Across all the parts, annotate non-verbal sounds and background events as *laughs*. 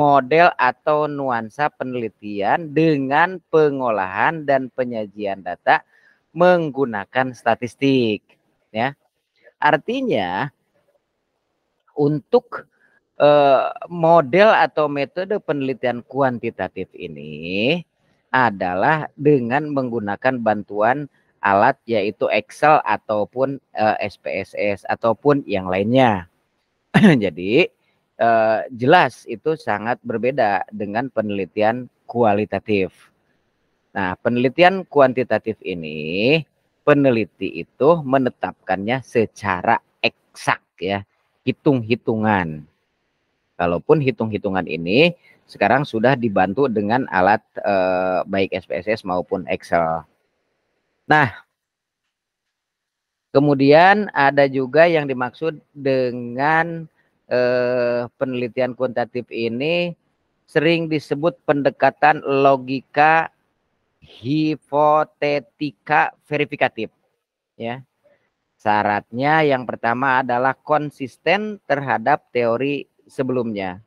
model atau nuansa penelitian dengan pengolahan dan penyajian data menggunakan statistik ya. Artinya untuk eh, model atau metode penelitian kuantitatif ini adalah dengan menggunakan bantuan alat yaitu Excel ataupun eh, SPSS ataupun yang lainnya. *clears throat* Jadi eh, jelas itu sangat berbeda dengan penelitian kualitatif. Nah, penelitian kuantitatif ini peneliti itu menetapkannya secara eksak ya, hitung-hitungan. Kalaupun hitung-hitungan ini sekarang sudah dibantu dengan alat eh, baik SPSS maupun Excel. Nah, kemudian ada juga yang dimaksud dengan eh, penelitian kuantitatif ini sering disebut pendekatan logika hipotetika verifikatif. Ya. Syaratnya yang pertama adalah konsisten terhadap teori sebelumnya.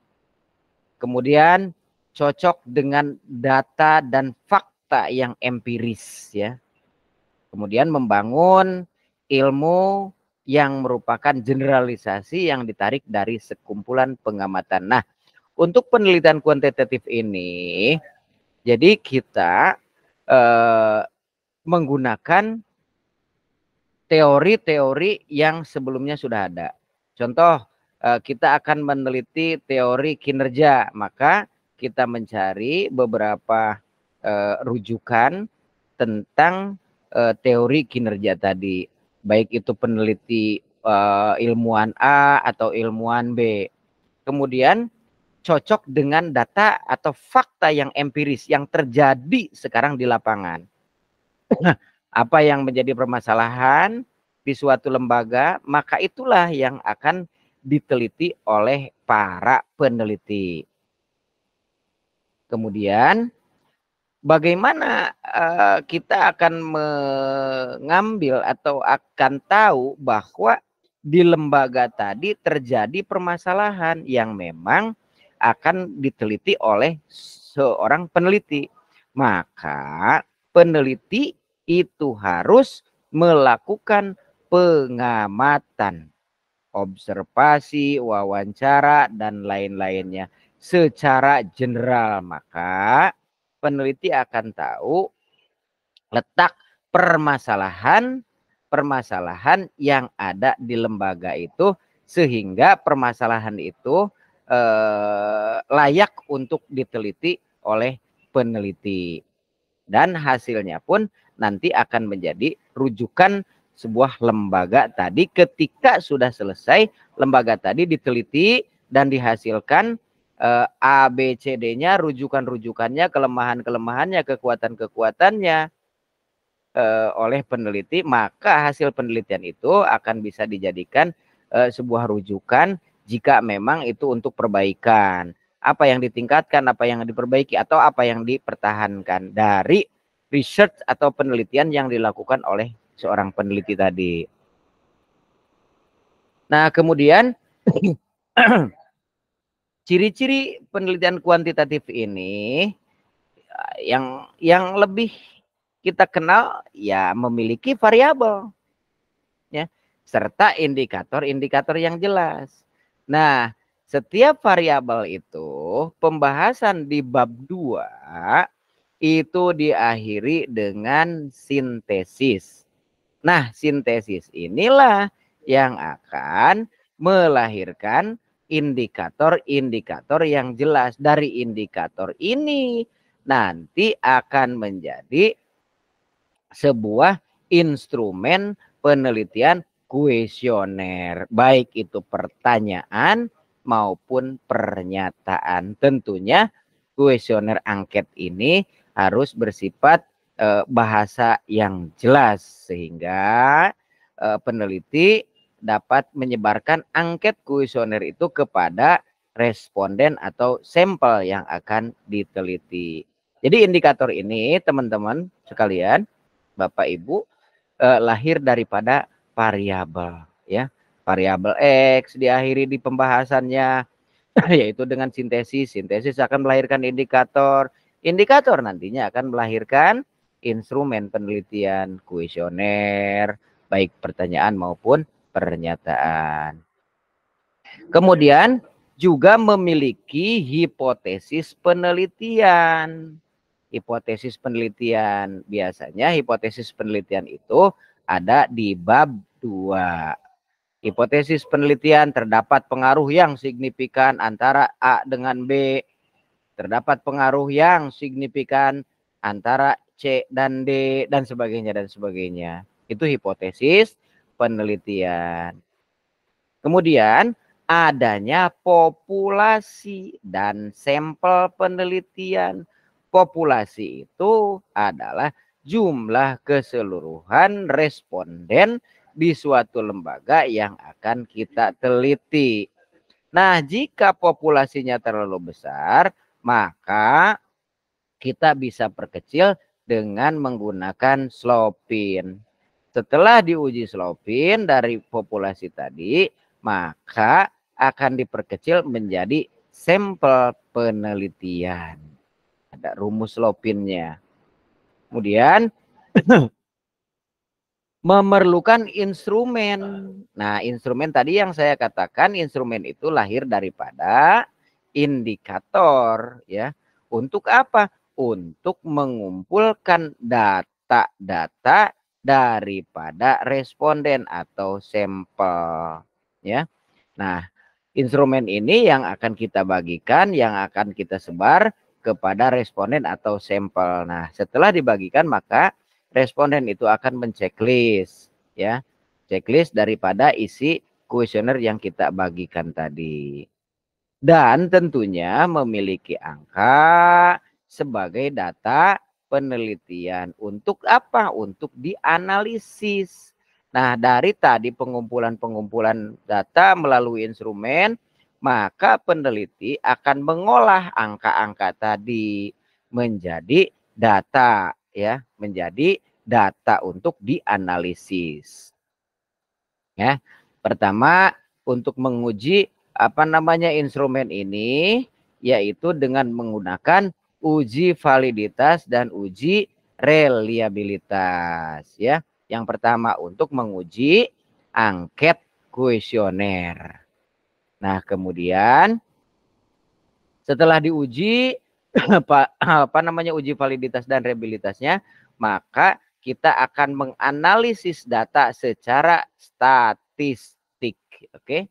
Kemudian cocok dengan data dan fakta yang empiris ya. Kemudian membangun ilmu yang merupakan generalisasi yang ditarik dari sekumpulan pengamatan. Nah, untuk penelitian kuantitatif ini, jadi kita eh, menggunakan teori-teori yang sebelumnya sudah ada. Contoh, eh, kita akan meneliti teori kinerja, maka kita mencari beberapa eh, rujukan tentang eh, teori kinerja tadi baik itu peneliti uh, ilmuwan A atau ilmuwan B. Kemudian cocok dengan data atau fakta yang empiris yang terjadi sekarang di lapangan. Nah, apa yang menjadi permasalahan di suatu lembaga, maka itulah yang akan diteliti oleh para peneliti. Kemudian bagaimana uh, kita akan mengambil atau akan tahu bahwa di lembaga tadi terjadi permasalahan yang memang akan diteliti oleh seorang peneliti. Maka peneliti itu harus melakukan pengamatan, observasi, wawancara dan lain-lainnya secara general. Maka peneliti akan tahu letak permasalahan permasalahan yang ada di lembaga itu sehingga permasalahan itu eh, layak untuk diteliti oleh peneliti dan hasilnya pun nanti akan menjadi rujukan sebuah lembaga tadi ketika sudah selesai lembaga tadi diteliti dan dihasilkan Eh, A, B, C, D-nya, rujukan-rujukannya, kelemahan-kelemahannya, kekuatan-kekuatannya eh, oleh peneliti, maka hasil penelitian itu akan bisa dijadikan eh, sebuah rujukan jika memang itu untuk perbaikan. Apa yang ditingkatkan, apa yang diperbaiki, atau apa yang dipertahankan dari research atau penelitian yang dilakukan oleh seorang peneliti tadi. Nah, kemudian *clears throat* Ciri-ciri penelitian kuantitatif ini yang yang lebih kita kenal ya memiliki variabel ya serta indikator-indikator yang jelas. Nah, setiap variabel itu pembahasan di bab 2 itu diakhiri dengan sintesis. Nah, sintesis inilah yang akan melahirkan indikator-indikator yang jelas. Dari indikator ini nanti akan menjadi sebuah instrumen penelitian kuesioner, baik itu pertanyaan maupun pernyataan. Tentunya kuesioner angket ini harus bersifat eh, bahasa yang jelas sehingga eh, peneliti dapat menyebarkan angket kuesioner itu kepada responden atau sampel yang akan diteliti. Jadi indikator ini teman-teman sekalian, Bapak Ibu eh, lahir daripada variabel ya. Variabel X diakhiri di pembahasannya *clears throat* yaitu dengan sintesis. Sintesis akan melahirkan indikator. Indikator nantinya akan melahirkan instrumen penelitian kuesioner baik pertanyaan maupun pernyataan. Kemudian juga memiliki hipotesis penelitian. Hipotesis penelitian biasanya hipotesis penelitian itu ada di bab 2. Hipotesis penelitian terdapat pengaruh yang signifikan antara A dengan B. Terdapat pengaruh yang signifikan antara C dan D dan sebagainya dan sebagainya. Itu hipotesis penelitian. Kemudian adanya populasi dan sampel penelitian. Populasi itu adalah jumlah keseluruhan responden di suatu lembaga yang akan kita teliti. Nah, jika populasinya terlalu besar, maka kita bisa perkecil dengan menggunakan slopin. Setelah diuji slopin dari populasi tadi, maka akan diperkecil menjadi sampel penelitian. Ada rumus slopinnya. Kemudian *coughs* memerlukan instrumen. Nah, instrumen tadi yang saya katakan instrumen itu lahir daripada indikator ya. Untuk apa? Untuk mengumpulkan data-data daripada responden atau sampel ya. Nah, instrumen ini yang akan kita bagikan, yang akan kita sebar kepada responden atau sampel. Nah, setelah dibagikan maka responden itu akan menceklis ya. Checklist daripada isi kuesioner yang kita bagikan tadi. Dan tentunya memiliki angka sebagai data penelitian. Untuk apa? Untuk dianalisis. Nah, dari tadi pengumpulan-pengumpulan data melalui instrumen, maka peneliti akan mengolah angka-angka tadi menjadi data ya, menjadi data untuk dianalisis. Ya. Pertama, untuk menguji apa namanya instrumen ini yaitu dengan menggunakan uji validitas dan uji reliabilitas ya. Yang pertama untuk menguji angket kuesioner. Nah, kemudian setelah diuji *clears throat* apa, apa namanya uji validitas dan reliabilitasnya, maka kita akan menganalisis data secara statistik, oke? Okay?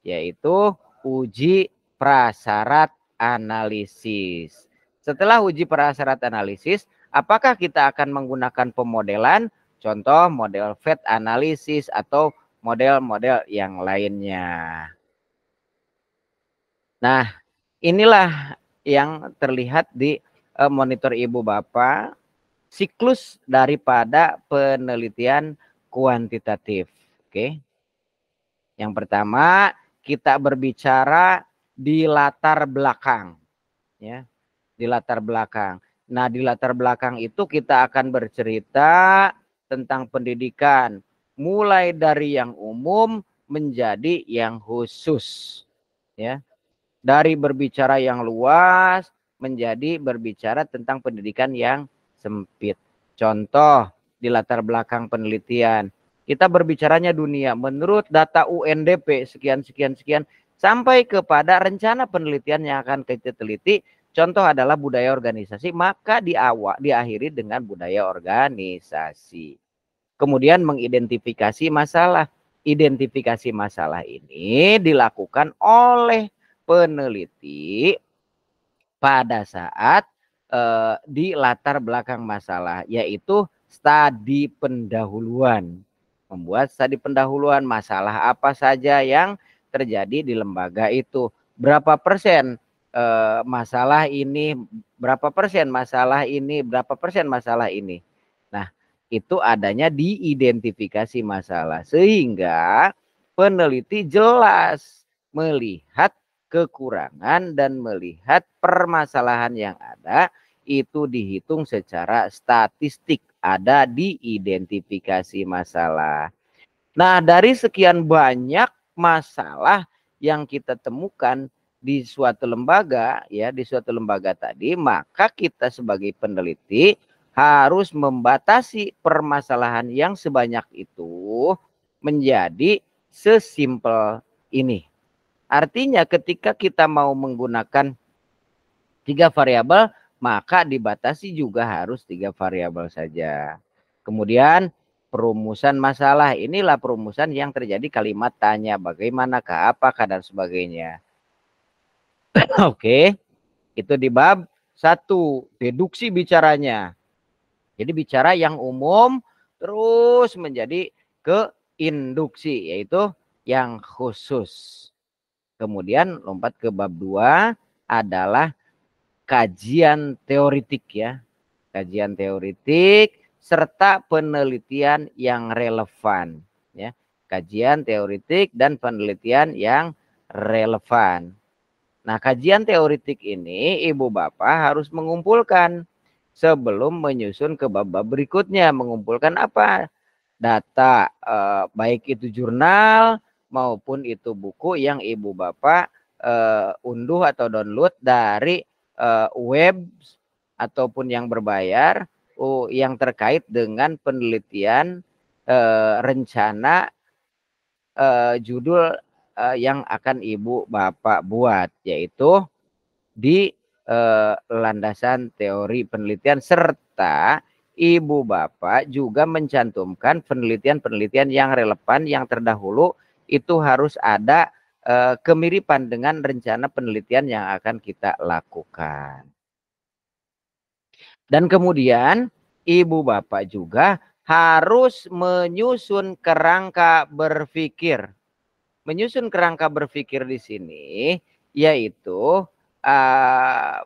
Yaitu uji prasyarat analisis. Setelah uji prasyarat analisis, apakah kita akan menggunakan pemodelan, contoh model fed analisis atau model-model yang lainnya. Nah, inilah yang terlihat di eh, monitor ibu bapak siklus daripada penelitian kuantitatif. Oke. Yang pertama, kita berbicara di latar belakang ya di latar belakang. Nah, di latar belakang itu kita akan bercerita tentang pendidikan, mulai dari yang umum menjadi yang khusus. Ya. Dari berbicara yang luas menjadi berbicara tentang pendidikan yang sempit. Contoh di latar belakang penelitian, kita berbicaranya dunia menurut data UNDP sekian sekian sekian sampai kepada rencana penelitian yang akan kita teliti Contoh adalah budaya organisasi, maka diawak diakhiri dengan budaya organisasi. Kemudian mengidentifikasi masalah. Identifikasi masalah ini dilakukan oleh peneliti pada saat eh, di latar belakang masalah, yaitu studi pendahuluan. Membuat studi pendahuluan masalah apa saja yang terjadi di lembaga itu, berapa persen Eh, masalah ini berapa persen masalah ini berapa persen masalah ini. Nah, itu adanya diidentifikasi masalah sehingga peneliti jelas melihat kekurangan dan melihat permasalahan yang ada itu dihitung secara statistik ada diidentifikasi masalah. Nah, dari sekian banyak masalah yang kita temukan di suatu lembaga ya di suatu lembaga tadi maka kita sebagai peneliti harus membatasi permasalahan yang sebanyak itu menjadi sesimpel ini. Artinya ketika kita mau menggunakan tiga variabel maka dibatasi juga harus tiga variabel saja. Kemudian perumusan masalah inilah perumusan yang terjadi kalimat tanya bagaimana apa dan sebagainya. *laughs* Oke. Okay. Itu di bab satu deduksi bicaranya. Jadi bicara yang umum terus menjadi ke induksi yaitu yang khusus. Kemudian lompat ke bab dua adalah kajian teoritik ya. Kajian teoritik serta penelitian yang relevan ya. Kajian teoritik dan penelitian yang relevan. Nah, kajian teoritik ini Ibu Bapak harus mengumpulkan sebelum menyusun ke bab berikutnya. Mengumpulkan apa? Data eh, baik itu jurnal maupun itu buku yang Ibu Bapak eh, unduh atau download dari eh, web ataupun yang berbayar uh, yang terkait dengan penelitian eh, rencana eh, judul uh, yang akan ibu bapak buat yaitu di uh, landasan teori penelitian serta ibu bapak juga mencantumkan penelitian-penelitian yang relevan yang terdahulu itu harus ada uh, kemiripan dengan rencana penelitian yang akan kita lakukan. Dan kemudian ibu bapak juga harus menyusun kerangka berpikir menyusun kerangka berpikir di sini yaitu uh,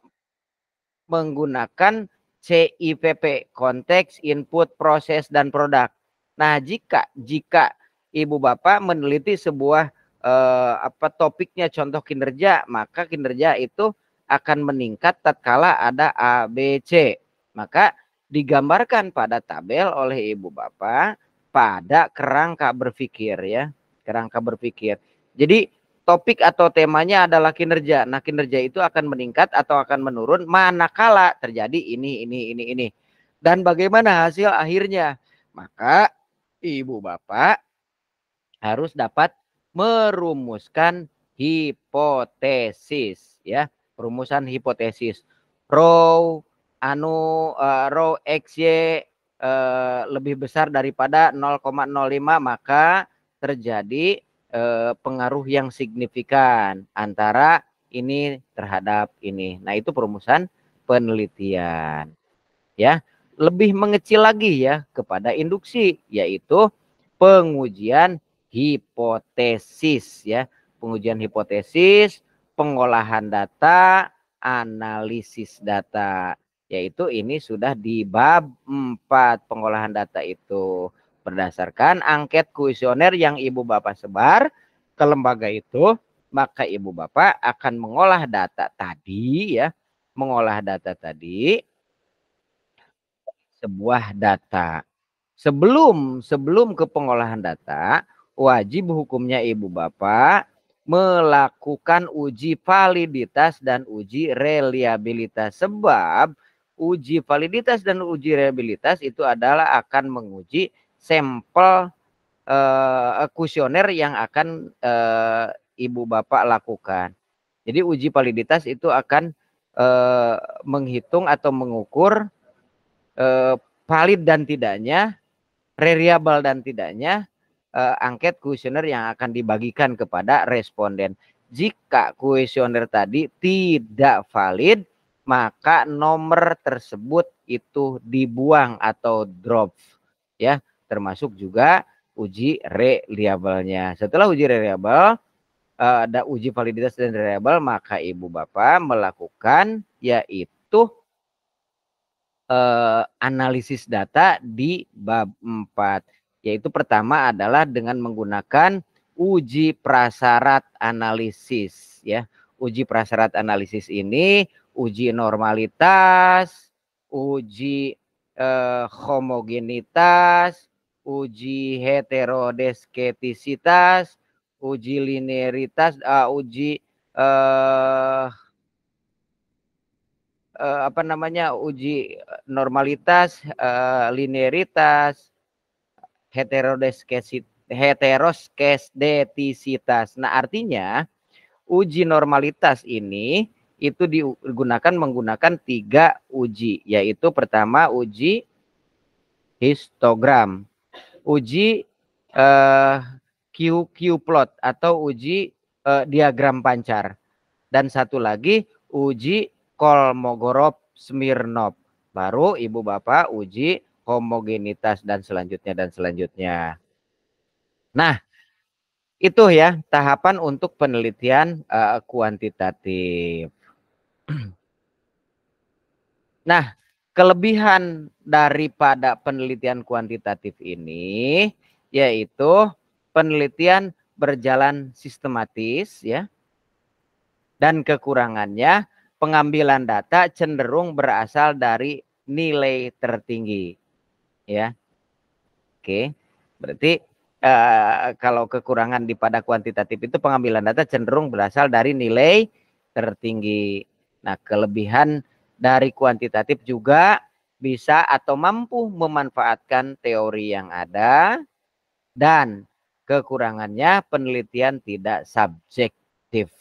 menggunakan CIPP konteks input proses dan produk. Nah, jika jika ibu bapak meneliti sebuah eh, apa topiknya contoh kinerja, maka kinerja itu akan meningkat tatkala ada ABC. Maka digambarkan pada tabel oleh ibu bapak pada kerangka berpikir ya kerangka berpikir. Jadi topik atau temanya adalah kinerja. Nah, kinerja itu akan meningkat atau akan menurun manakala terjadi ini ini ini ini. Dan bagaimana hasil akhirnya? Maka ibu bapak harus dapat merumuskan hipotesis ya, perumusan hipotesis. Row anu uh, eh, row xy uh, eh, lebih besar daripada 0,05 maka terjadi eh, pengaruh yang signifikan antara ini terhadap ini. Nah, itu perumusan penelitian. Ya, lebih mengecil lagi ya kepada induksi yaitu pengujian hipotesis ya, pengujian hipotesis, pengolahan data, analisis data yaitu ini sudah di bab 4 pengolahan data itu. Berdasarkan angket kuesioner yang Ibu Bapak sebar ke lembaga itu, maka Ibu Bapak akan mengolah data tadi ya, mengolah data tadi sebuah data. Sebelum sebelum ke pengolahan data, wajib hukumnya Ibu Bapak melakukan uji validitas dan uji reliabilitas sebab uji validitas dan uji reliabilitas itu adalah akan menguji sampel eh, kuesioner yang akan eh, ibu bapak lakukan. Jadi uji validitas itu akan eh, menghitung atau mengukur valid dan tidaknya, reliable dan tidaknya angket kuesioner yang akan dibagikan kepada responden. Jika kuesioner tadi tidak valid, maka nomor tersebut itu dibuang atau drop ya termasuk juga uji reliable-nya. Setelah uji reliable, eh, ada uji validitas dan reliable, maka ibu bapak melakukan yaitu eh, analisis data di bab 4. Yaitu pertama adalah dengan menggunakan uji prasyarat analisis ya. Uji prasyarat analisis ini uji normalitas, uji eh, homogenitas, uji heterodesketisitas, uji linearitas, uh, uji uh, uh, apa namanya uji normalitas, uh, linearitas, heteroskesdetisitas. Nah artinya uji normalitas ini itu digunakan menggunakan tiga uji, yaitu pertama uji histogram, uji uh, Q Q plot atau uji uh, diagram pancar. Dan satu lagi uji Kolmogorov Smirnov. Baru Ibu Bapak uji homogenitas dan selanjutnya dan selanjutnya. Nah, itu ya tahapan untuk penelitian uh, kuantitatif. *clears throat* Nah, Kelebihan daripada penelitian kuantitatif ini yaitu penelitian berjalan sistematis ya. Dan kekurangannya pengambilan data cenderung berasal dari nilai tertinggi. Ya. Oke. Berarti eh, kalau kekurangan di pada kuantitatif itu pengambilan data cenderung berasal dari nilai tertinggi. Nah, kelebihan dari kuantitatif juga bisa atau mampu memanfaatkan teori yang ada dan kekurangannya penelitian tidak subjektif.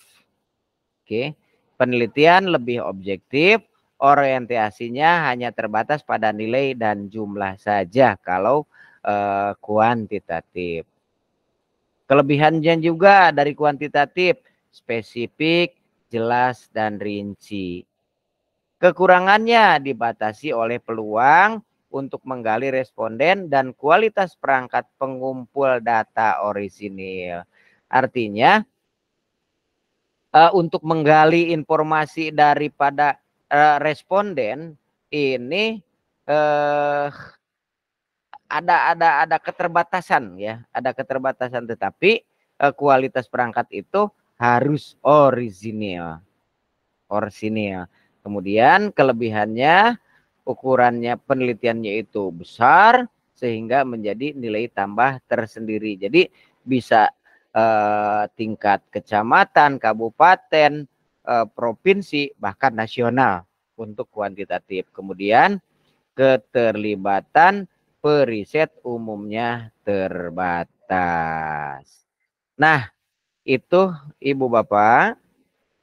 Oke, penelitian lebih objektif, orientasinya hanya terbatas pada nilai dan jumlah saja kalau eh, kuantitatif. Kelebihannya juga dari kuantitatif, spesifik, jelas dan rinci Kekurangannya dibatasi oleh peluang untuk menggali responden dan kualitas perangkat pengumpul data orisinil. Artinya, eh, untuk menggali informasi daripada eh, responden ini uh, ada ada ada keterbatasan ya, ada keterbatasan tetapi uh, kualitas perangkat itu harus orisinil. Orisinil. Kemudian kelebihannya ukurannya penelitiannya itu besar sehingga menjadi nilai tambah tersendiri. Jadi bisa eh, tingkat kecamatan, kabupaten, eh, provinsi bahkan nasional untuk kuantitatif. Kemudian keterlibatan periset umumnya terbatas. Nah, itu Ibu Bapak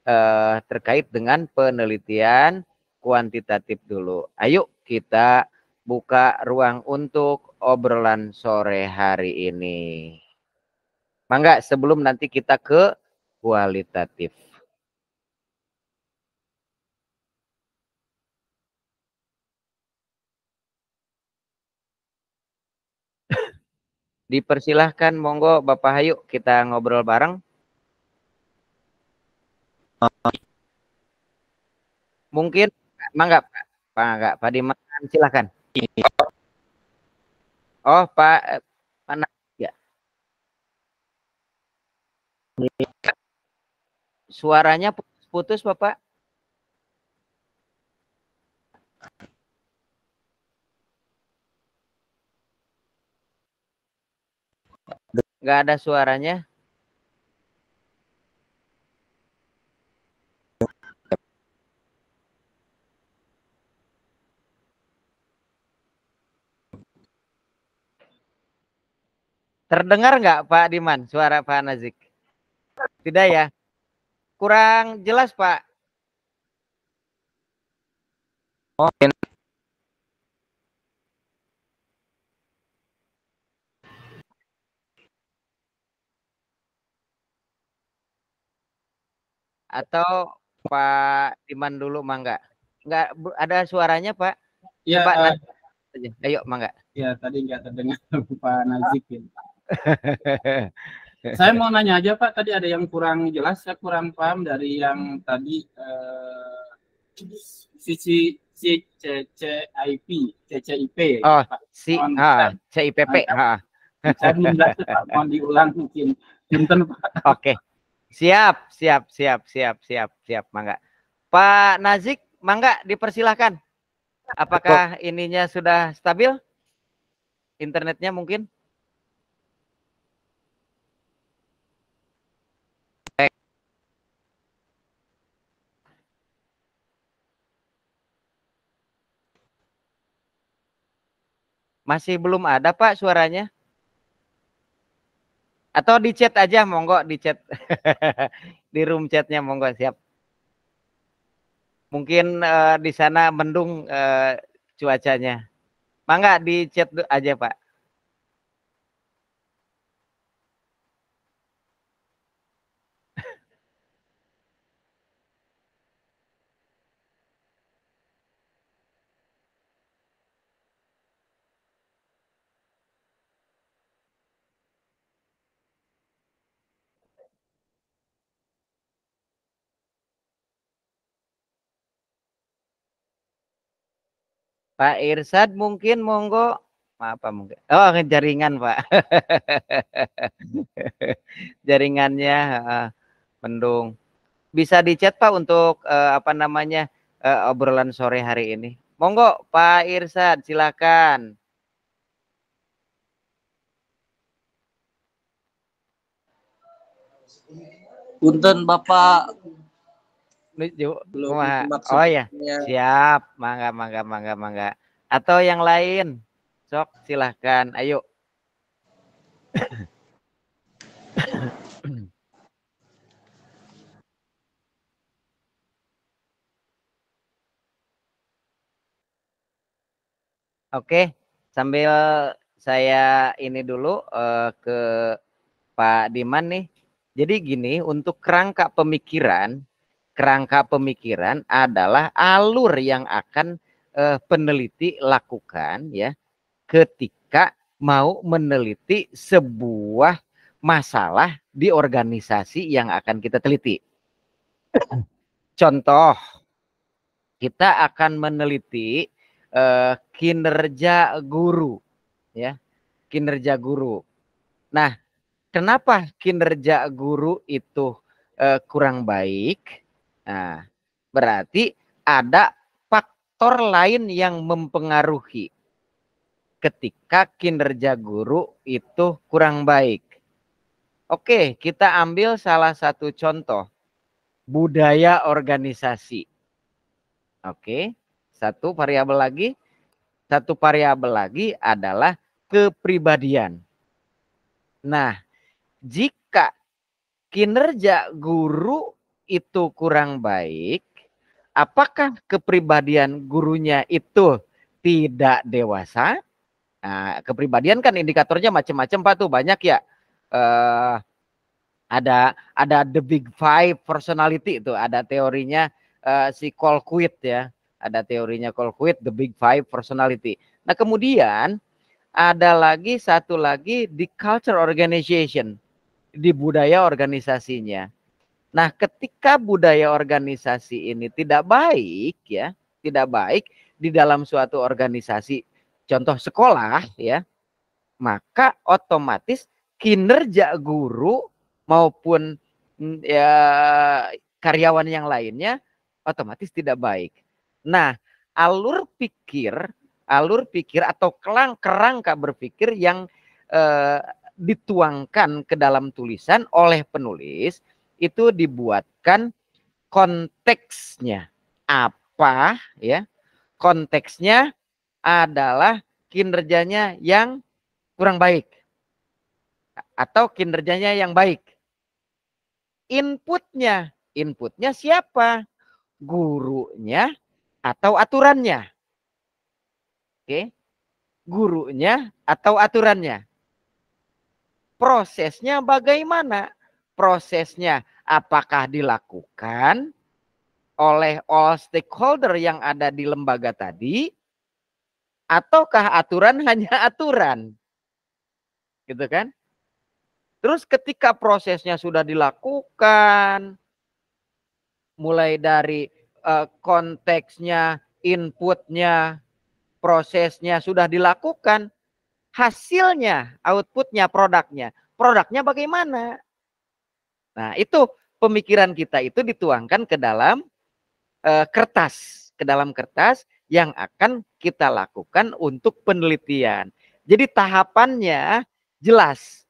eh, terkait dengan penelitian kuantitatif dulu. Ayo kita buka ruang untuk obrolan sore hari ini. Mangga sebelum nanti kita ke kualitatif. *laughs* Dipersilahkan monggo Bapak Hayu kita ngobrol bareng mungkin mangga Pak mangga Pak Diman silakan. Oh Pak eh, mana ya? Suaranya putus Bapak. Gak ada suaranya. Terdengar nggak Pak Diman suara Pak Nazik? Tidak ya? Kurang jelas Pak. Oke. Atau Pak Diman dulu mangga. Nggak ada suaranya Pak? Iya. Pak uh, Ayo mangga. Iya tadi nggak terdengar *laughs* Pak Nazik. Ya saya mau nanya aja Pak, tadi ada yang kurang jelas, saya kurang paham dari yang tadi eh, sisi CCIP, CCIP. Oh, si, ha, CIPP. Ha. Saya belum Pak, mohon diulang mungkin. Pinten Pak. Oke. Okay. Siap, siap, siap, siap, siap, siap, Mangga. Pak Nazik, Mangga dipersilahkan. Apakah ininya sudah stabil? Internetnya mungkin? Masih belum ada Pak suaranya? Atau di chat aja monggo di chat. *laughs* di room chatnya monggo siap. Mungkin uh, di sana mendung uh, cuacanya. Mangga di chat aja Pak. Pak Irsad mungkin monggo apa mungkin oh jaringan Pak *laughs* jaringannya mendung bisa dicat Pak untuk eh, apa namanya eh, obrolan sore hari ini monggo Pak Irsad silakan Punten Bapak belum oh ya siap mangga mangga mangga mangga atau yang lain sok silahkan ayo *coughs* Oke, sambil saya ini dulu uh, ke Pak Diman nih. Jadi gini, untuk kerangka pemikiran kerangka pemikiran adalah alur yang akan eh, peneliti lakukan ya ketika mau meneliti sebuah masalah di organisasi yang akan kita teliti. *coughs* Contoh, kita akan meneliti eh, kinerja guru, ya, kinerja guru. Nah, kenapa kinerja guru itu eh, kurang baik? Nah, berarti ada faktor lain yang mempengaruhi ketika kinerja guru itu kurang baik. Oke, kita ambil salah satu contoh budaya organisasi. Oke, satu variabel lagi, satu variabel lagi adalah kepribadian. Nah, jika kinerja guru itu kurang baik, apakah kepribadian gurunya itu tidak dewasa? Nah, kepribadian kan indikatornya macam-macam Pak tuh banyak ya. Uh, ada ada the big five personality itu ada teorinya uh, si Colquitt ya. Ada teorinya Colquitt the big five personality. Nah, kemudian ada lagi satu lagi di culture organization di budaya organisasinya. Nah, ketika budaya organisasi ini tidak baik ya, tidak baik di dalam suatu organisasi, contoh sekolah ya, maka otomatis kinerja guru maupun mm, ya karyawan yang lainnya otomatis tidak baik. Nah, alur pikir, alur pikir atau kelang kerangka berpikir yang eh, dituangkan ke dalam tulisan oleh penulis itu dibuatkan konteksnya apa ya konteksnya adalah kinerjanya yang kurang baik atau kinerjanya yang baik inputnya inputnya siapa gurunya atau aturannya oke gurunya atau aturannya prosesnya bagaimana prosesnya apakah dilakukan oleh all stakeholder yang ada di lembaga tadi ataukah aturan *laughs* hanya aturan gitu kan terus ketika prosesnya sudah dilakukan mulai dari eh, konteksnya inputnya prosesnya sudah dilakukan hasilnya outputnya produknya produknya bagaimana Nah, itu pemikiran kita itu dituangkan ke dalam e, kertas, ke dalam kertas yang akan kita lakukan untuk penelitian. Jadi tahapannya jelas.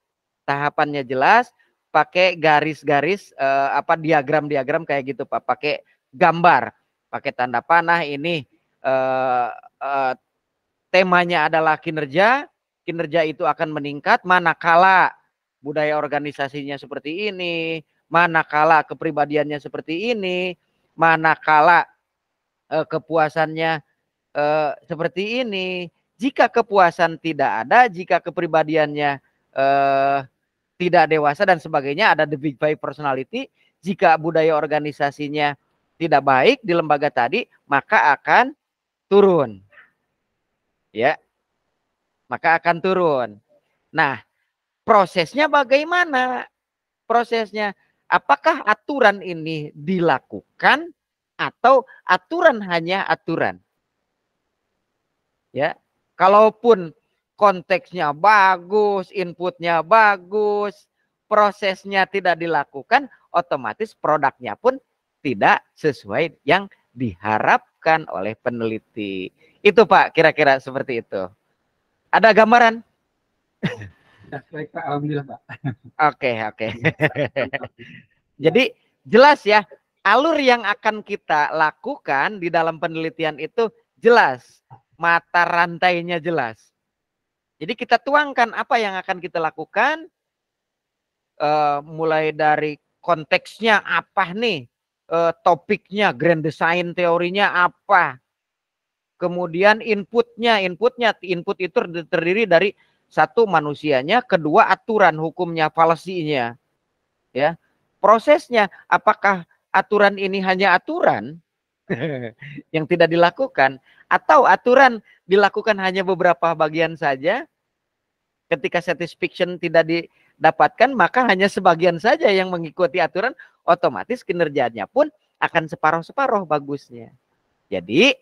Tahapannya jelas pakai garis-garis e, apa diagram-diagram kayak gitu Pak, pakai gambar, pakai tanda panah ini e, temanya adalah kinerja, kinerja itu akan meningkat manakala budaya organisasinya seperti ini, manakala kepribadiannya seperti ini, manakala eh, kepuasannya eh, seperti ini. Jika kepuasan tidak ada, jika kepribadiannya eh, tidak dewasa dan sebagainya, ada the big five personality. Jika budaya organisasinya tidak baik di lembaga tadi, maka akan turun. Ya, maka akan turun. Nah, prosesnya bagaimana? Prosesnya apakah aturan ini dilakukan atau aturan hanya aturan? Ya, kalaupun konteksnya bagus, inputnya bagus, prosesnya tidak dilakukan, otomatis produknya pun tidak sesuai yang diharapkan oleh peneliti. Itu Pak, kira-kira seperti itu. Ada gambaran? Baik Pak, alhamdulillah Pak. Oke, oke. Okay. Jadi jelas ya, alur yang akan kita lakukan di dalam penelitian itu jelas, mata rantainya jelas. Jadi kita tuangkan apa yang akan kita lakukan, uh, mulai dari konteksnya apa nih, uh, topiknya, grand design teorinya apa, kemudian inputnya, inputnya, input itu terdiri dari satu manusianya, kedua aturan hukumnya, falasinya. Ya. Prosesnya apakah aturan ini hanya aturan *laughs* yang tidak dilakukan atau aturan dilakukan hanya beberapa bagian saja ketika satisfaction tidak didapatkan maka hanya sebagian saja yang mengikuti aturan otomatis kinerjanya pun akan separoh separoh bagusnya jadi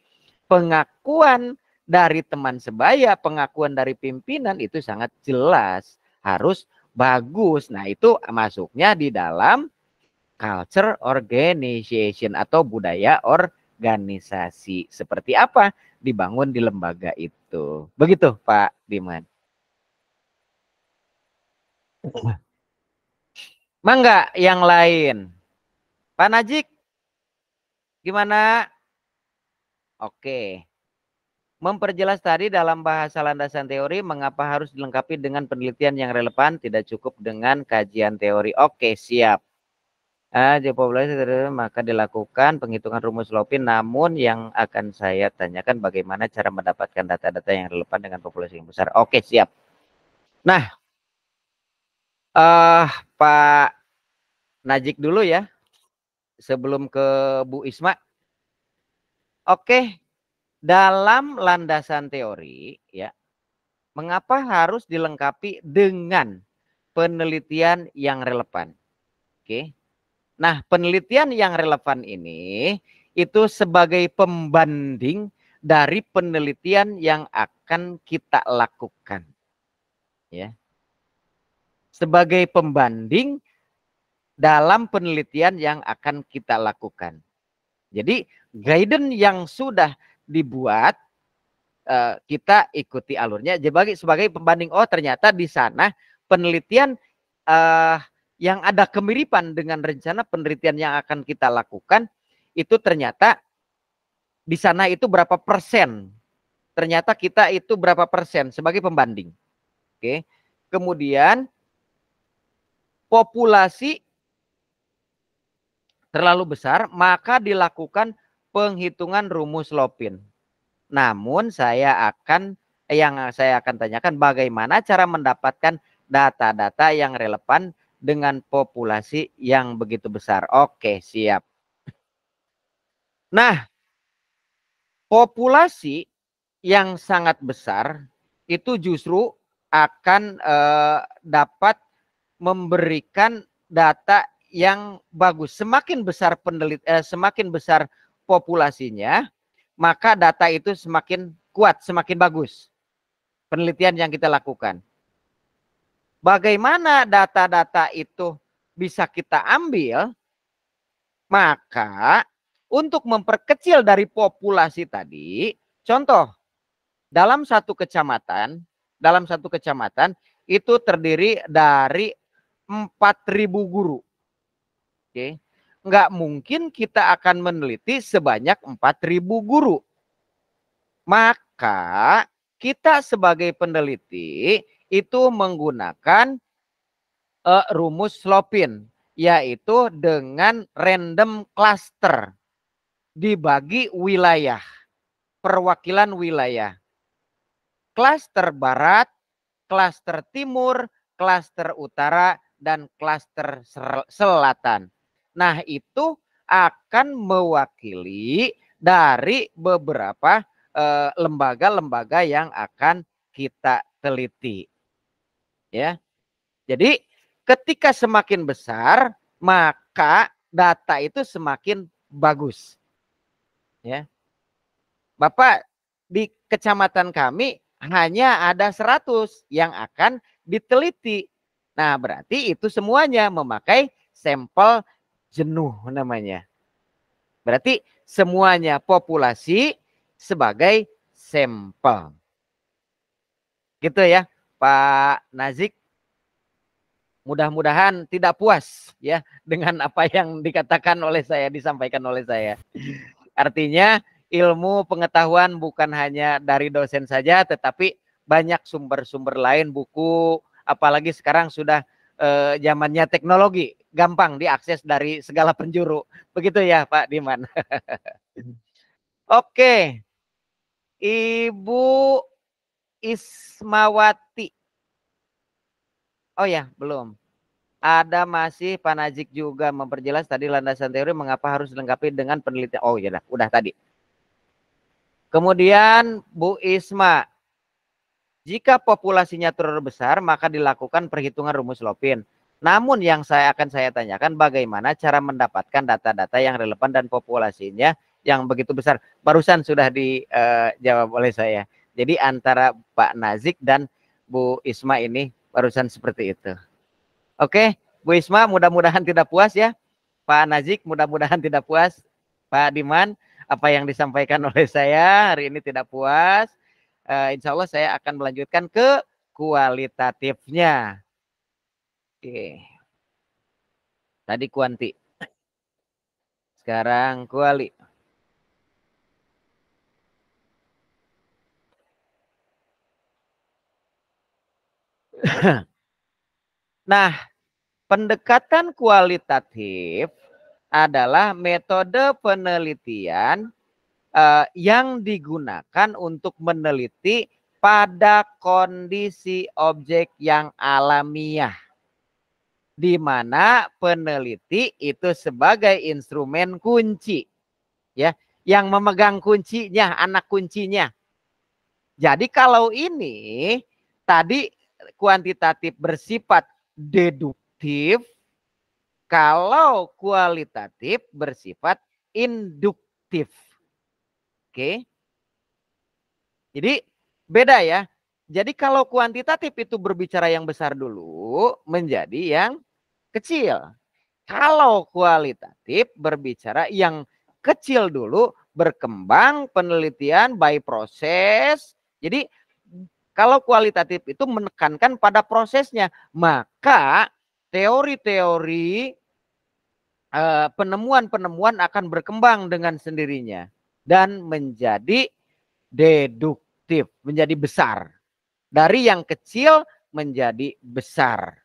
pengakuan dari teman sebaya, pengakuan dari pimpinan itu sangat jelas, harus bagus. Nah, itu masuknya di dalam culture organization atau budaya organisasi. Seperti apa dibangun di lembaga itu. Begitu, Pak Diman. Mangga yang lain. Pak Najik, gimana? Oke. Memperjelas tadi dalam bahasa landasan teori mengapa harus dilengkapi dengan penelitian yang relevan tidak cukup dengan kajian teori. Oke, siap. Ah, populasi maka dilakukan penghitungan rumus Lopin namun yang akan saya tanyakan bagaimana cara mendapatkan data-data yang relevan dengan populasi yang besar. Oke, siap. Nah, uh, Pak Najik dulu ya sebelum ke Bu Isma. Oke, dalam landasan teori ya mengapa harus dilengkapi dengan penelitian yang relevan. Oke. Nah, penelitian yang relevan ini itu sebagai pembanding dari penelitian yang akan kita lakukan. Ya. Sebagai pembanding dalam penelitian yang akan kita lakukan. Jadi, guidance yang sudah dibuat eh, kita ikuti alurnya sebagai sebagai pembanding oh ternyata di sana penelitian uh, yang ada kemiripan dengan rencana penelitian yang akan kita lakukan itu ternyata di sana itu berapa persen ternyata kita itu berapa persen sebagai pembanding oke kemudian populasi terlalu besar maka dilakukan penghitungan rumus Lopin. Namun saya akan eh, yang saya akan tanyakan bagaimana cara mendapatkan data-data yang relevan dengan populasi yang begitu besar. Oke, siap. Nah, populasi yang sangat besar itu justru akan eh, dapat memberikan data yang bagus. Semakin besar penelit eh, semakin besar populasinya, maka data itu semakin kuat, semakin bagus. Penelitian yang kita lakukan. Bagaimana data-data itu bisa kita ambil, maka untuk memperkecil dari populasi tadi, contoh, dalam satu kecamatan, dalam satu kecamatan itu terdiri dari 4.000 guru. Oke. Okay nggak mungkin kita akan meneliti sebanyak 4.000 guru. Maka kita sebagai peneliti itu menggunakan uh, rumus Slopin yaitu dengan random cluster dibagi wilayah, perwakilan wilayah. cluster barat, cluster timur, cluster utara, dan cluster selatan. Nah, itu akan mewakili dari beberapa eh, lembaga-lembaga eh, yang akan kita teliti. Ya. Jadi, ketika semakin besar, maka data itu semakin bagus. Ya. Bapak di kecamatan kami hanya ada 100 yang akan diteliti. Nah, berarti itu semuanya memakai sampel jenuh namanya. Berarti semuanya populasi sebagai sampel. Gitu ya, Pak Nazik. Mudah-mudahan tidak puas ya dengan apa yang dikatakan oleh saya, disampaikan oleh saya. Artinya ilmu pengetahuan bukan hanya dari dosen saja, tetapi banyak sumber-sumber lain, buku, apalagi sekarang sudah eh, zamannya teknologi, gampang diakses dari segala penjuru. Begitu ya Pak Diman. *laughs* Oke. Ibu Ismawati. Oh ya, belum. Ada masih Pak Najik juga memperjelas tadi landasan teori mengapa harus dilengkapi dengan penelitian. Oh ya, udah tadi. Kemudian Bu Isma, jika populasinya terlalu besar, maka dilakukan perhitungan rumus Lopin. Namun yang saya akan saya tanyakan bagaimana cara mendapatkan data-data yang relevan dan populasinya yang begitu besar. Barusan sudah dijawab eh, oleh saya. Jadi antara Pak Nazik dan Bu Isma ini barusan seperti itu. Oke, Bu Isma mudah-mudahan tidak puas ya. Pak Nazik mudah-mudahan tidak puas. Pak Diman, apa yang disampaikan *laughs* oleh saya hari ini tidak puas uh, insya Allah saya akan melanjutkan ke kualitatifnya. Oke. Tadi kuanti. Sekarang kuali. *clears throat* nah, pendekatan kualitatif adalah metode penelitian uh, yang digunakan untuk meneliti pada kondisi objek yang alamiah di mana peneliti itu sebagai instrumen kunci ya yang memegang kuncinya anak kuncinya jadi kalau ini tadi kuantitatif bersifat deduktif kalau kualitatif bersifat induktif Oke. Jadi beda ya. Jadi kalau kuantitatif itu berbicara yang besar dulu menjadi yang kecil. Kalau kualitatif berbicara yang kecil dulu berkembang penelitian by proses. Jadi kalau kualitatif itu menekankan pada prosesnya, maka teori-teori eh, penemuan-penemuan akan berkembang dengan sendirinya dan menjadi deduktif, menjadi besar. Dari yang kecil menjadi besar.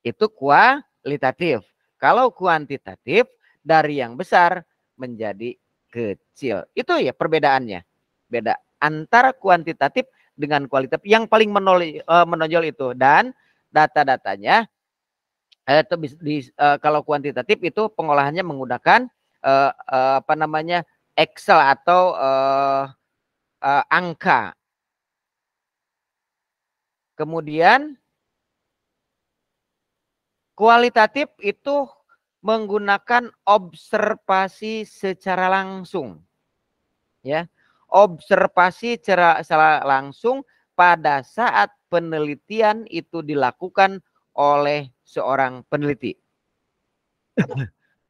Itu kualitatif. Kalau kuantitatif dari yang besar menjadi kecil. Itu ya perbedaannya. Beda antara kuantitatif dengan kualitatif yang paling eh, menonjol itu dan data-datanya eh, eh, kalau kuantitatif itu pengolahannya menggunakan apa namanya Excel atau uh, uh, angka. Kemudian kualitatif itu menggunakan observasi secara langsung. Ya, observasi secara langsung pada saat penelitian itu dilakukan oleh seorang peneliti.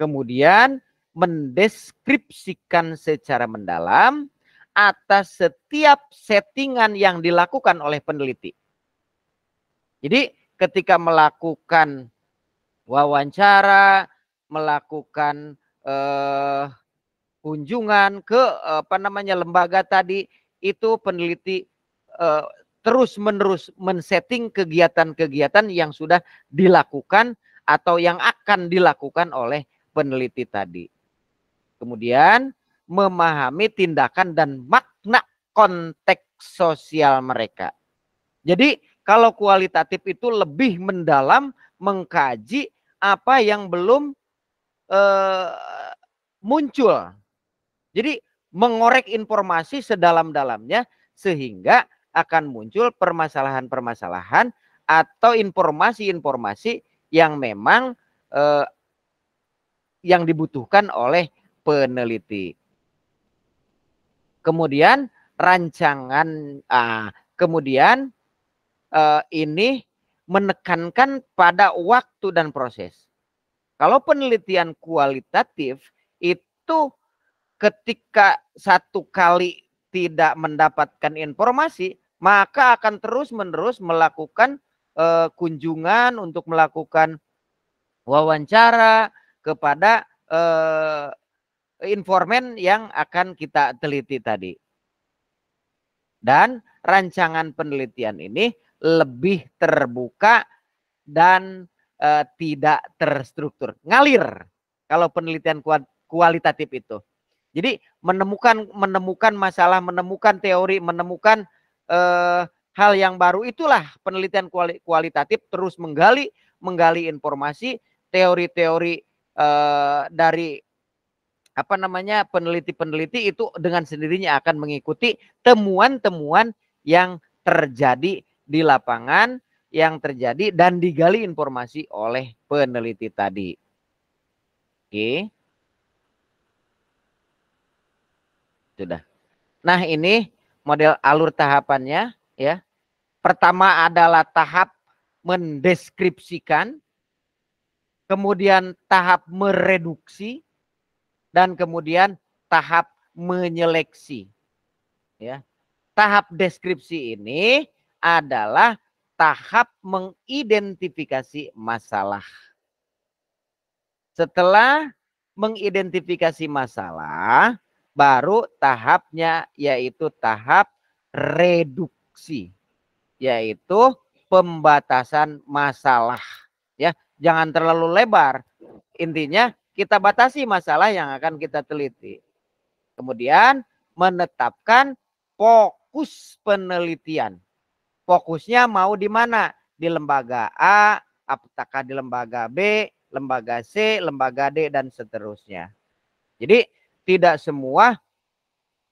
Kemudian mendeskripsikan secara mendalam atas setiap settingan yang dilakukan oleh peneliti. Jadi ketika melakukan wawancara, melakukan eh, kunjungan ke apa namanya lembaga tadi itu peneliti eh, terus-menerus men-setting kegiatan-kegiatan yang sudah dilakukan atau yang akan dilakukan oleh peneliti tadi kemudian memahami tindakan dan makna konteks sosial mereka. Jadi kalau kualitatif itu lebih mendalam mengkaji apa yang belum eh, muncul. Jadi mengorek informasi sedalam-dalamnya sehingga akan muncul permasalahan-permasalahan atau informasi-informasi yang memang eh, yang dibutuhkan oleh peneliti. Kemudian rancangan ah, kemudian eh, ini menekankan pada waktu dan proses. Kalau penelitian kualitatif itu ketika satu kali tidak mendapatkan informasi, maka akan terus-menerus melakukan eh, kunjungan untuk melakukan wawancara kepada eh, informan yang akan kita teliti tadi. Dan rancangan penelitian ini lebih terbuka dan e, tidak terstruktur. Ngalir kalau penelitian kualitatif itu. Jadi menemukan menemukan masalah, menemukan teori, menemukan e, hal yang baru itulah penelitian kualitatif terus menggali menggali informasi, teori-teori e, dari apa namanya peneliti-peneliti itu dengan sendirinya akan mengikuti temuan-temuan yang terjadi di lapangan yang terjadi dan digali informasi oleh peneliti tadi. Oke. Sudah. Nah, ini model alur tahapannya ya. Pertama adalah tahap mendeskripsikan, kemudian tahap mereduksi, dan kemudian tahap menyeleksi. Ya. Tahap deskripsi ini adalah tahap mengidentifikasi masalah. Setelah mengidentifikasi masalah, baru tahapnya yaitu tahap reduksi, yaitu pembatasan masalah. Ya, jangan terlalu lebar. Intinya kita batasi masalah yang akan kita teliti. Kemudian menetapkan fokus penelitian. Fokusnya mau di mana? Di lembaga A, apakah di lembaga B, lembaga C, lembaga D, dan seterusnya. Jadi tidak semua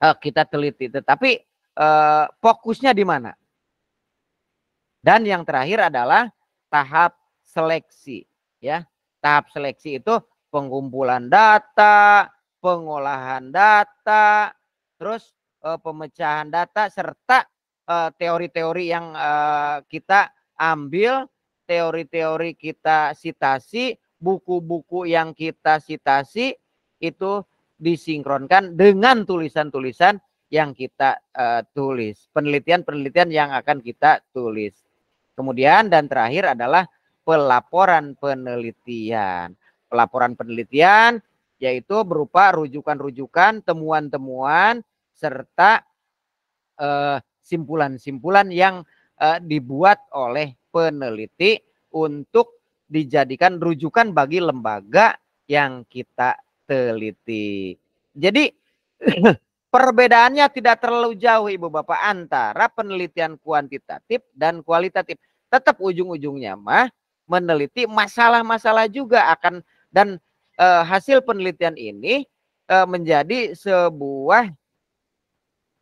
eh, kita teliti, tetapi eh, fokusnya di mana. Dan yang terakhir adalah tahap seleksi, ya. Tahap seleksi itu pengumpulan data, pengolahan data, terus uh, pemecahan data serta eh, teori-teori uh, yang uh, kita ambil, teori-teori kita sitasi, buku-buku yang kita sitasi itu disinkronkan dengan tulisan-tulisan yang kita uh, tulis, penelitian-penelitian yang akan kita tulis. Kemudian dan terakhir adalah pelaporan penelitian pelaporan penelitian yaitu berupa rujukan-rujukan, temuan-temuan serta eh, simpulan-simpulan eh, yang eh, dibuat oleh peneliti untuk dijadikan rujukan bagi lembaga yang kita teliti. Jadi *clears throat* perbedaannya tidak terlalu jauh Ibu Bapak antara penelitian kuantitatif dan kualitatif. Tetap ujung-ujungnya mah meneliti masalah-masalah juga akan dan e, hasil penelitian ini e, menjadi sebuah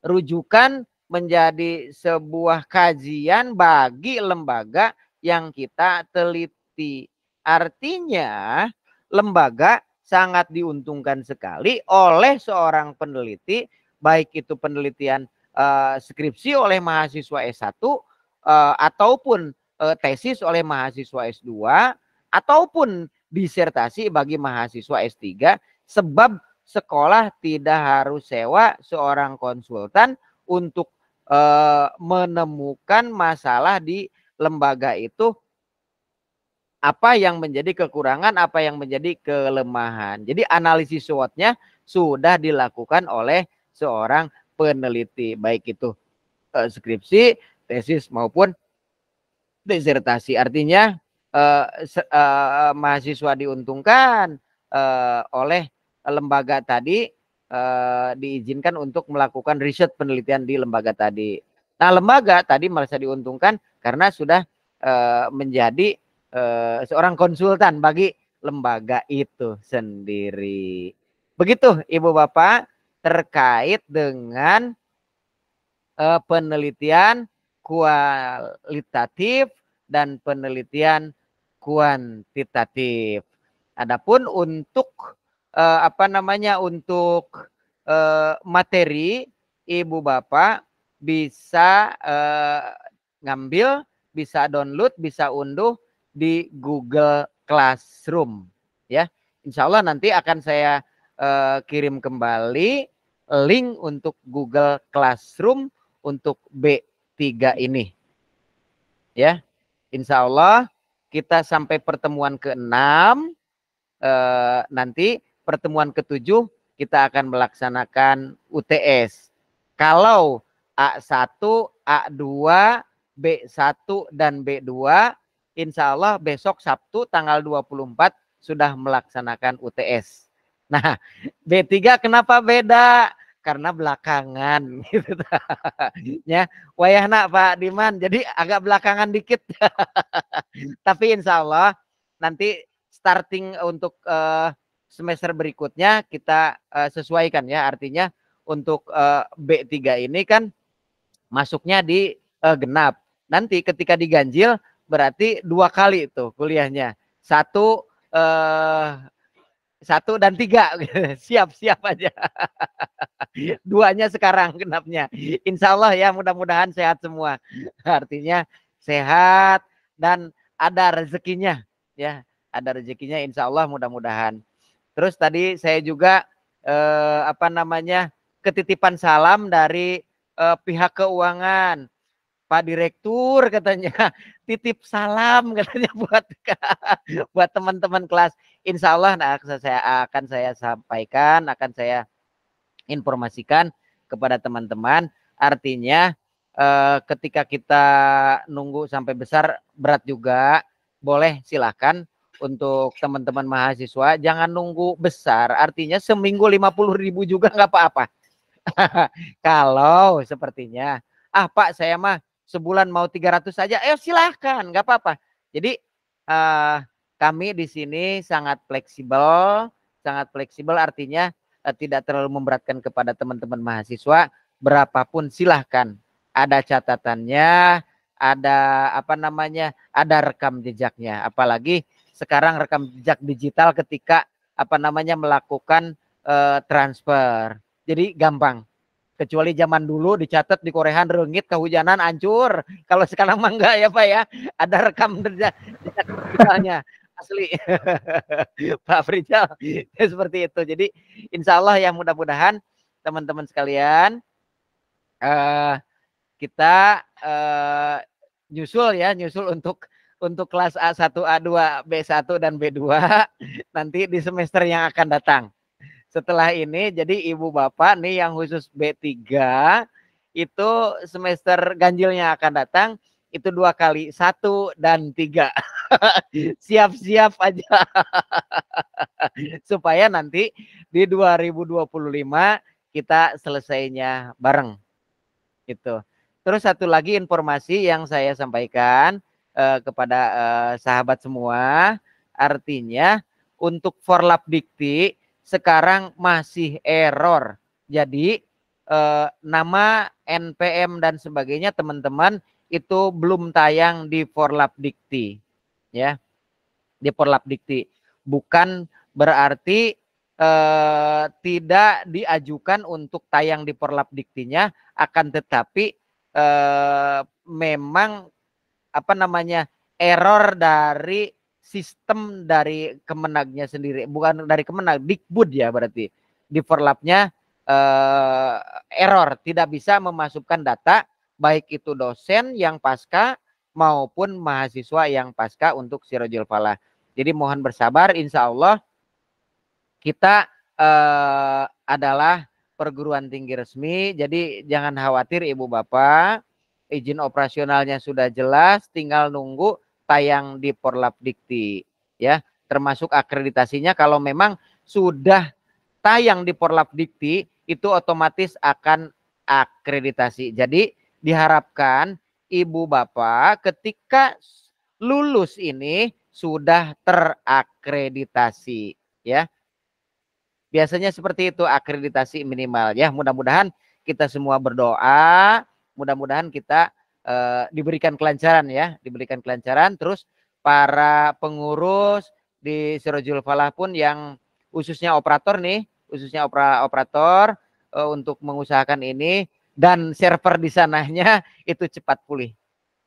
rujukan, menjadi sebuah kajian bagi lembaga yang kita teliti. Artinya lembaga sangat diuntungkan sekali oleh seorang peneliti, baik itu penelitian uh, skripsi oleh mahasiswa S1 uh, ataupun uh, tesis oleh mahasiswa S2 ataupun disertasi bagi mahasiswa S3 sebab sekolah tidak harus sewa seorang konsultan untuk e, menemukan masalah di lembaga itu apa yang menjadi kekurangan, apa yang menjadi kelemahan. Jadi analisis SWOT-nya sudah dilakukan oleh seorang peneliti baik itu e, skripsi, tesis maupun disertasi. Artinya uh, mahasiswa diuntungkan uh, oleh lembaga tadi uh, diizinkan untuk melakukan riset penelitian di lembaga tadi. Nah, lembaga tadi merasa diuntungkan karena sudah uh, menjadi uh, seorang konsultan bagi lembaga itu sendiri. Begitu, Ibu Bapak, terkait dengan uh, penelitian kualitatif dan penelitian kuantitatif. Adapun untuk eh, apa namanya untuk eh, materi ibu bapak bisa eh, ngambil, bisa download, bisa unduh di Google Classroom ya. Insya Allah nanti akan saya eh, kirim kembali link untuk Google Classroom untuk B3 ini. Ya. Insya Allah kita sampai pertemuan ke-6 eh, nanti pertemuan ke-7 kita akan melaksanakan UTS. Kalau A1, A2, B1 dan B2 insya Allah besok Sabtu tanggal 24 sudah melaksanakan UTS. Nah, B3 kenapa beda? karena belakangan *laughs* gitu hmm. ya wayahna Pak Diman jadi agak belakangan dikit hmm. tapi insya Allah nanti starting untuk uh, semester berikutnya kita uh, sesuaikan ya artinya untuk uh, eh, B3 ini kan masuknya di uh, genap nanti ketika diganjil berarti dua kali itu kuliahnya satu eh, satu dan tiga *laughs* siap siap aja *laughs* duanya sekarang genapnya insya Allah ya mudah-mudahan sehat semua artinya sehat dan ada rezekinya ya ada rezekinya insya Allah mudah-mudahan terus tadi saya juga eh, apa namanya ketitipan salam dari eh, pihak keuangan Pak Direktur katanya *laughs* titip salam *laughs* katanya buat buat teman-teman kelas. Insya Allah nah, saya akan saya sampaikan, akan saya informasikan kepada teman-teman. Artinya eh, ketika kita nunggu sampai besar berat juga, boleh silahkan untuk teman-teman mahasiswa jangan nunggu besar. Artinya seminggu puluh ribu juga nggak apa-apa. *laughs* Kalau sepertinya ah Pak saya mah sebulan mau 300 saja, ayo silahkan, nggak apa-apa. Jadi uh, kami di sini sangat fleksibel, sangat fleksibel artinya uh, tidak terlalu memberatkan kepada teman-teman mahasiswa, berapapun silahkan. Ada catatannya, ada apa namanya, ada rekam jejaknya. Apalagi sekarang rekam jejak digital ketika apa namanya melakukan uh, transfer. Jadi gampang Kecuali zaman dulu dicatat di korehan rengit kehujanan hancur. Kalau sekarang mah enggak ya Pak ya. Ada rekam digitalnya asli. *laughs* Pak Frijal *laughs* seperti itu. Jadi insya Allah ya mudah-mudahan teman-teman sekalian uh, kita uh, nyusul ya nyusul untuk untuk kelas A1, A2, B1 dan B2 *laughs* nanti di semester yang akan datang setelah ini jadi ibu bapak nih yang khusus B3 itu semester ganjilnya akan datang itu dua kali satu dan tiga *laughs* siap-siap aja *laughs* supaya nanti di 2025 kita selesainya bareng itu terus satu lagi informasi yang saya sampaikan eh, kepada eh, sahabat semua artinya untuk forlap dikti sekarang masih error. Jadi eh, nama NPM dan sebagainya teman-teman itu belum tayang di Forlap Dikti. Ya. Di Forlap Dikti. Bukan berarti eh, tidak diajukan untuk tayang di Forlap Diktinya akan tetapi eh, memang apa namanya error dari sistem dari Kemenagnya sendiri, bukan dari Kemenag, Dikbud ya berarti. Di Forlapnya eh, error, tidak bisa memasukkan data baik itu dosen yang pasca maupun mahasiswa yang pasca untuk Sirojul Falah. Jadi mohon bersabar, insya Allah kita eh, adalah perguruan tinggi resmi. Jadi jangan khawatir ibu bapak, izin operasionalnya sudah jelas, tinggal nunggu tayang di Porlap Dikti ya termasuk akreditasinya kalau memang sudah tayang di Porlap Dikti itu otomatis akan akreditasi. Jadi diharapkan ibu bapak ketika lulus ini sudah terakreditasi ya. Biasanya seperti itu akreditasi minimal ya. Mudah-mudahan kita semua berdoa, mudah-mudahan kita eh, diberikan kelancaran ya, diberikan kelancaran. Terus para pengurus di Sirojul Falah pun yang khususnya operator nih, khususnya opera, operator eh, untuk mengusahakan ini dan server di sananya *laughs* itu cepat pulih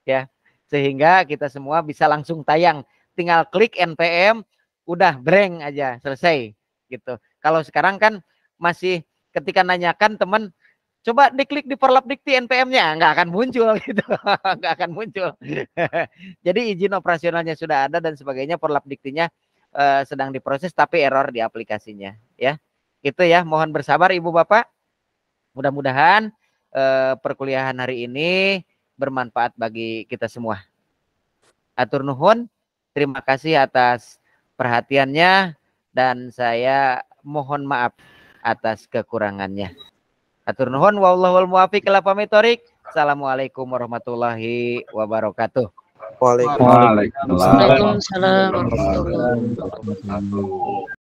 ya sehingga kita semua bisa langsung tayang tinggal klik NPM udah breng aja selesai gitu kalau sekarang kan masih ketika nanyakan teman Coba diklik di dikti NPM-nya, nggak akan muncul *laughs* gitu, nggak akan muncul. *laughs* Jadi izin operasionalnya sudah ada dan sebagainya, diktinya eh, sedang diproses, tapi error di aplikasinya, ya. Itu ya, mohon bersabar Ibu Bapak. Mudah-mudahan eh, perkuliahan hari ini bermanfaat bagi kita semua. Atur nuhun, terima kasih atas perhatiannya dan saya mohon maaf atas kekurangannya. Atur nuhun wallahul muwafiq ila pamitorik. Assalamualaikum warahmatullahi wabarakatuh. Waalaikumsalam warahmatullahi wabarakatuh.